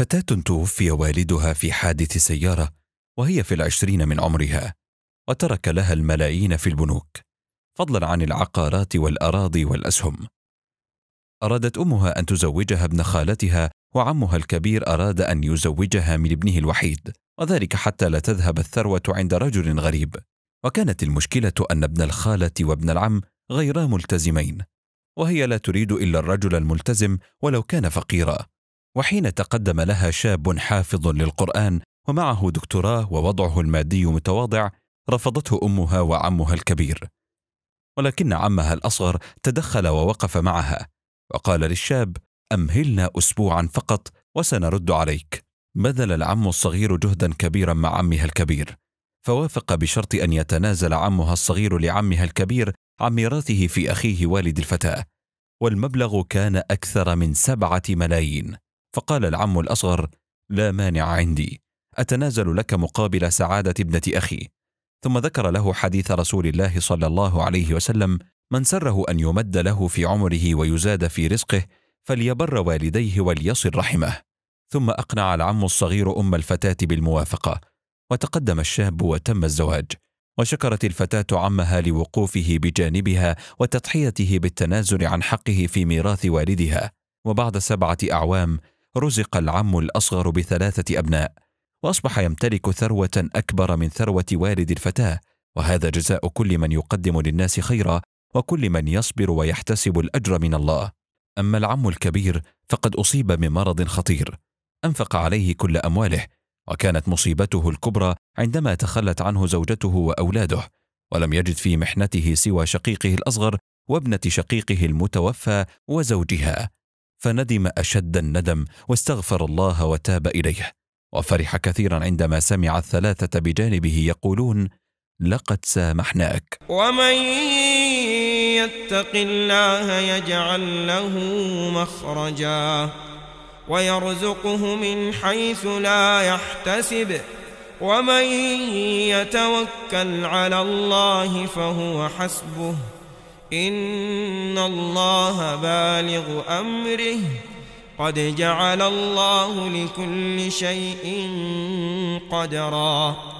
فتاة توفي والدها في حادث سيارة وهي في العشرين من عمرها وترك لها الملايين في البنوك فضلا عن العقارات والأراضي والأسهم أرادت أمها أن تزوجها ابن خالتها وعمها الكبير أراد أن يزوجها من ابنه الوحيد وذلك حتى لا تذهب الثروة عند رجل غريب وكانت المشكلة أن ابن الخالة وابن العم غيرا ملتزمين وهي لا تريد إلا الرجل الملتزم ولو كان فقيرا وحين تقدم لها شاب حافظ للقرآن ومعه دكتوراه ووضعه المادي متواضع رفضته أمها وعمها الكبير ولكن عمها الأصغر تدخل ووقف معها وقال للشاب أمهلنا أسبوعا فقط وسنرد عليك بذل العم الصغير جهدا كبيرا مع عمها الكبير فوافق بشرط أن يتنازل عمها الصغير لعمها الكبير عن ميراثه في أخيه والد الفتاة والمبلغ كان أكثر من سبعة ملايين فقال العم الأصغر لا مانع عندي أتنازل لك مقابل سعادة ابنة أخي ثم ذكر له حديث رسول الله صلى الله عليه وسلم من سره أن يمد له في عمره ويزاد في رزقه فليبر والديه وليصل رحمه ثم أقنع العم الصغير أم الفتاة بالموافقة وتقدم الشاب وتم الزواج وشكرت الفتاة عمها لوقوفه بجانبها وتضحيته بالتنازل عن حقه في ميراث والدها وبعد سبعة أعوام رزق العم الأصغر بثلاثة أبناء وأصبح يمتلك ثروة أكبر من ثروة والد الفتاة وهذا جزاء كل من يقدم للناس خيرا وكل من يصبر ويحتسب الأجر من الله أما العم الكبير فقد أصيب من مرض خطير أنفق عليه كل أمواله وكانت مصيبته الكبرى عندما تخلت عنه زوجته وأولاده ولم يجد في محنته سوى شقيقه الأصغر وابنة شقيقه المتوفى وزوجها فندم أشد الندم واستغفر الله وتاب إليه وفرح كثيرا عندما سمع الثلاثة بجانبه يقولون لقد سامحناك ومن يتق الله يجعل له مخرجا ويرزقه من حيث لا يحتسب ومن يتوكل على الله فهو حسبه إن الله بالغ أمره قد جعل الله لكل شيء قدرا